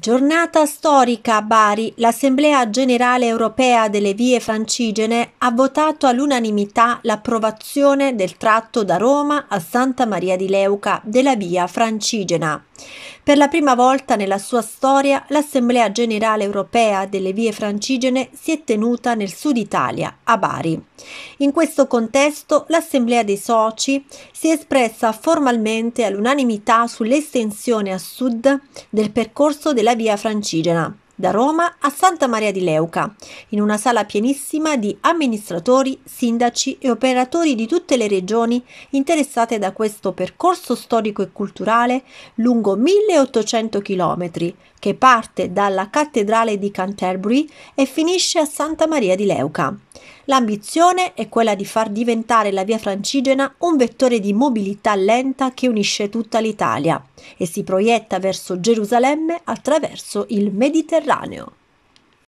Giornata storica a Bari, l'Assemblea Generale Europea delle Vie Francigene ha votato all'unanimità l'approvazione del tratto da Roma a Santa Maria di Leuca della Via Francigena. Per la prima volta nella sua storia l'Assemblea Generale Europea delle Vie Francigene si è tenuta nel sud Italia, a Bari. In questo contesto l'Assemblea dei Soci si è espressa formalmente all'unanimità sull'estensione a sud del percorso della Via Francigena da Roma a Santa Maria di Leuca, in una sala pienissima di amministratori, sindaci e operatori di tutte le regioni interessate da questo percorso storico e culturale lungo 1800 km, che parte dalla cattedrale di Canterbury e finisce a Santa Maria di Leuca. L'ambizione è quella di far diventare la via francigena un vettore di mobilità lenta che unisce tutta l'Italia e si proietta verso Gerusalemme attraverso il Mediterraneo.